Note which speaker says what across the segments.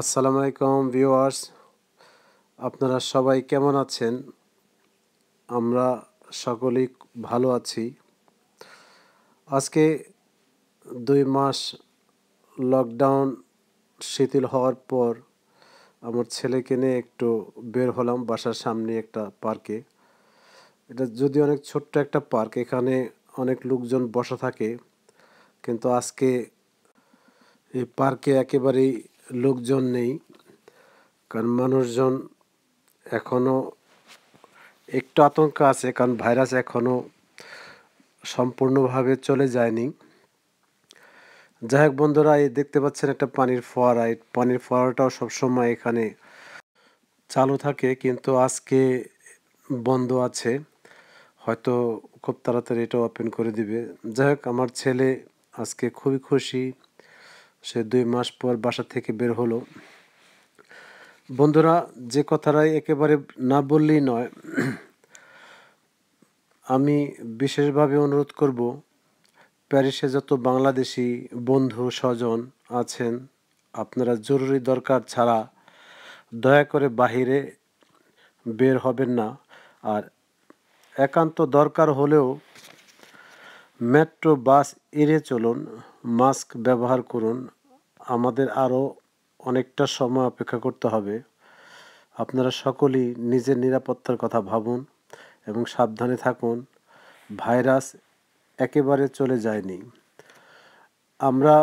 Speaker 1: আসসালামু আলাইকুম ভিউয়ার্স আপনারা সবাই কেমন আছেন আমরা সকলেই ভালো আছি আজকে দুই মাস লকডাউন শিথিল হওয়ার পর আমার ছেলেকে নিয়ে একটু বের হলাম বাসার সামনে একটা পার্কে এটা যদি অনেক ছোট্ট একটা পার্ক এখানে অনেক লোকজন বসা থাকে কিন্তু আজকে এই পার্কে একেবারেই লোকজন নেই কারণ মানুষজন এখনও একটু আতঙ্ক আছে কারণ ভাইরাস এখনও সম্পূর্ণভাবে চলে যায়নি যাই হোক বন্ধুরা এই দেখতে পাচ্ছেন একটা পানির ফোয়ারা পানির ফোয়ারাটাও সবসময় এখানে চালু থাকে কিন্তু আজকে বন্ধ আছে হয়তো খুব তাড়াতাড়ি এটা ওপেন করে দিবে যাই হোক আমার ছেলে আজকে খুবই খুশি সে দুই মাস পর বাসা থেকে বের হলো বন্ধুরা যে কথাটাই একেবারে না বললেই নয় আমি বিশেষভাবে অনুরোধ করব প্যারিসে যত বাংলাদেশি বন্ধু স্বজন আছেন আপনারা জরুরি দরকার ছাড়া দয়া করে বাহিরে বের হবেন না আর একান্ত দরকার হলেও মেট্রো বাস এড়িয়ে চলুন মাস্ক ব্যবহার করুন আমাদের আরও অনেকটা সময় অপেক্ষা করতে হবে আপনারা সকলেই নিজের নিরাপত্তার কথা ভাবুন এবং সাবধানে থাকুন ভাইরাস একেবারে চলে যায়নি আমরা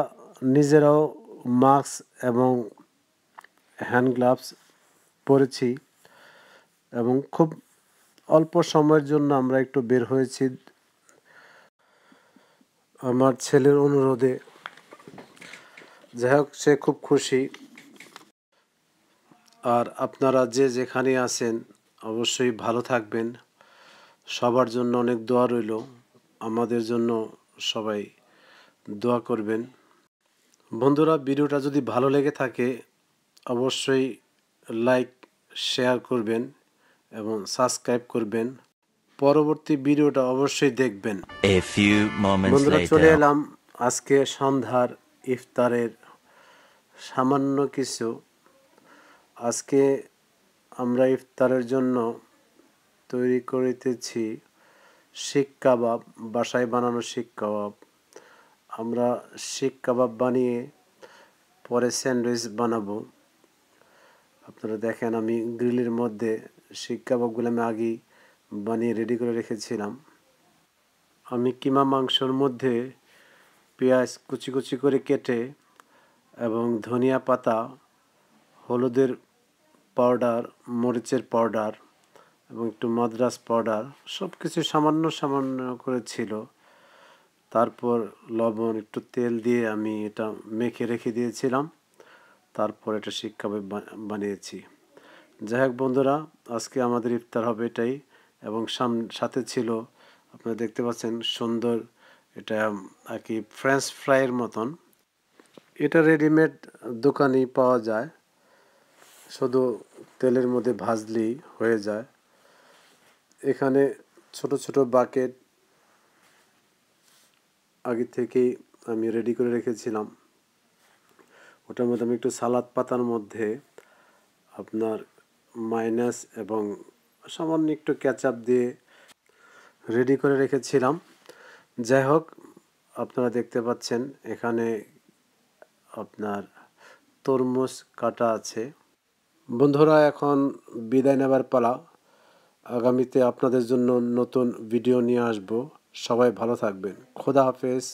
Speaker 1: নিজেরাও মাস্ক এবং হ্যান্ড গ্লাভস পরেছি এবং খুব অল্প সময়ের জন্য আমরা একটু বের হয়েছি আমার ছেলের অনুরোধে যাই হোক সে খুব খুশি আর আপনারা যে যেখানে আছেন অবশ্যই ভালো থাকবেন সবার জন্য অনেক দোয়া রইল আমাদের জন্য সবাই দোয়া করবেন বন্ধুরা ভিডিওটা যদি ভালো লেগে থাকে অবশ্যই লাইক শেয়ার করবেন এবং সাবস্ক্রাইব করবেন পরবর্তী ভিডিওটা অবশ্যই দেখবেন বন্ধুরা চলে এলাম আজকে সন্ধ্যার ইফতারের সামান্য কিছু আজকে আমরা ইফতারের জন্য তৈরি করিতেছি শিক কাবাব বাসায় বানানো শিক কাবাব আমরা শিক কাবাব বানিয়ে পরে স্যান্ডউইচ বানাবো আপনারা দেখেন আমি গ্রিলের মধ্যে শিক কাবাবগুলো আমি আগেই বানিয়ে রেডি করে রেখেছিলাম আমি কিমা মাংসর মধ্যে পেঁয়াজ কুচি কুচি করে কেটে এবং ধনিয়া পাতা হলুদের পাউডার মরিচের পাউডার এবং একটু মাদ্রাস পাউডার সব কিছু সামান্য সামান্য করে ছিল তারপর লবণ একটু তেল দিয়ে আমি এটা মেখে রেখে দিয়েছিলাম তারপর এটা শিক্ষাবে বানিয়েছি যাই হোক বন্ধুরা আজকে আমাদের ইফতার হবে এটাই এবং সাম সাথে ছিল আপনারা দেখতে পাচ্ছেন সুন্দর এটা আর কি ফ্রেঞ্চ ফ্রাইয়ের মতন এটা রেডিমেড দোকানেই পাওয়া যায় শুধু তেলের মধ্যে ভাজলেই হয়ে যায় এখানে ছোট ছোট বাকেট আগে থেকেই আমি রেডি করে রেখেছিলাম ওটার মধ্যে আমি একটু সালাদ পাতার মধ্যে আপনার মাইনাস এবং সামান্য একটু ক্যাচআপ দিয়ে রেডি করে রেখেছিলাম যাই হোক আপনারা দেখতে পাচ্ছেন এখানে আপনার তরমুজ কাটা আছে বন্ধুরা এখন বিদায় নেবার পালা আগামীতে আপনাদের জন্য নতুন ভিডিও নিয়ে আসব সবাই ভালো থাকবেন খোদা হাফেজ